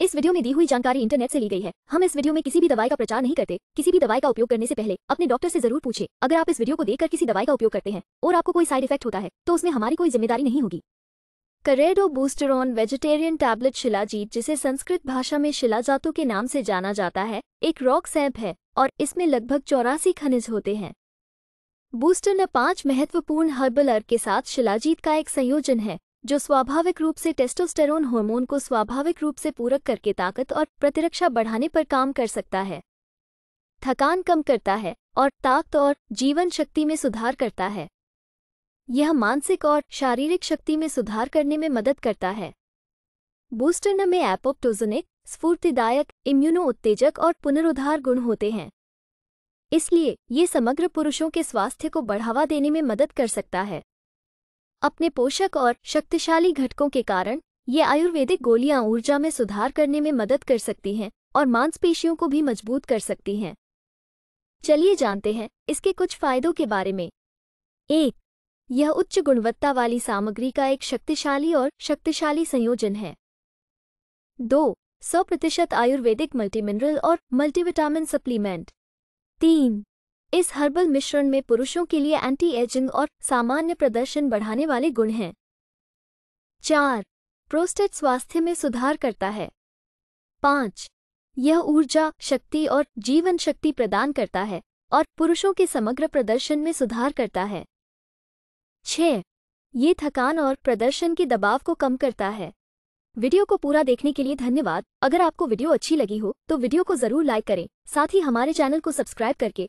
इस वीडियो में दी हुई जानकारी इंटरनेट से ली गई है हम इस वीडियो में किसी भी दवाई का प्रचार नहीं करते किसी भी दवाई का उपयोग करने से पहले अपने डॉक्टर से जरूर पूछे अगर आप इस वीडियो को देखकर किसी दवाई का उपयोग करते हैं और आपको कोई साइड इफेक्ट होता है तो उसमें हमारी कोई जिम्मेदारी नहीं होगी करेडो बूस्टरॉन वेजिटेरियन टैबलेट शिलाजीत जिसे संस्कृत भाषा में शिलाजातों के नाम से जाना जाता है एक रॉक सैप है और इसमें लगभग चौरासी खनिज होते हैं बूस्टर न पांच महत्वपूर्ण हर्बल अर्ग के साथ शिलाजीत का एक संयोजन है जो स्वाभाविक रूप से टेस्टोस्टेरोन हार्मोन को स्वाभाविक रूप से पूरक करके ताकत और प्रतिरक्षा बढ़ाने पर काम कर सकता है थकान कम करता है और ताकत और जीवन शक्ति में सुधार करता है यह मानसिक और शारीरिक शक्ति में सुधार करने में मदद करता है बूस्टर में एपोप्टोजोनिक स्फूर्तिदायक इम्यूनो उत्तेजक और पुनरुद्धार गुण होते हैं इसलिए ये समग्र पुरुषों के स्वास्थ्य को बढ़ावा देने में मदद कर सकता है अपने पोषक और शक्तिशाली घटकों के कारण ये आयुर्वेदिक गोलियां ऊर्जा में सुधार करने में मदद कर सकती हैं और मांसपेशियों को भी मजबूत कर सकती हैं चलिए जानते हैं इसके कुछ फायदों के बारे में एक यह उच्च गुणवत्ता वाली सामग्री का एक शक्तिशाली और शक्तिशाली संयोजन है दो सौ प्रतिशत आयुर्वेदिक मल्टीमिनरल और मल्टीविटामिन सप्लीमेंट तीन इस हर्बल मिश्रण में पुरुषों के लिए एंटी एजिंग और सामान्य प्रदर्शन बढ़ाने वाले गुण हैं चार प्रोस्टेट स्वास्थ्य में सुधार करता है पाँच यह ऊर्जा शक्ति और जीवन शक्ति प्रदान करता है और पुरुषों के समग्र प्रदर्शन में सुधार करता है छः ये थकान और प्रदर्शन के दबाव को कम करता है वीडियो को पूरा देखने के लिए धन्यवाद अगर आपको वीडियो अच्छी लगी हो तो वीडियो को जरूर लाइक करें साथ ही हमारे चैनल को सब्सक्राइब करके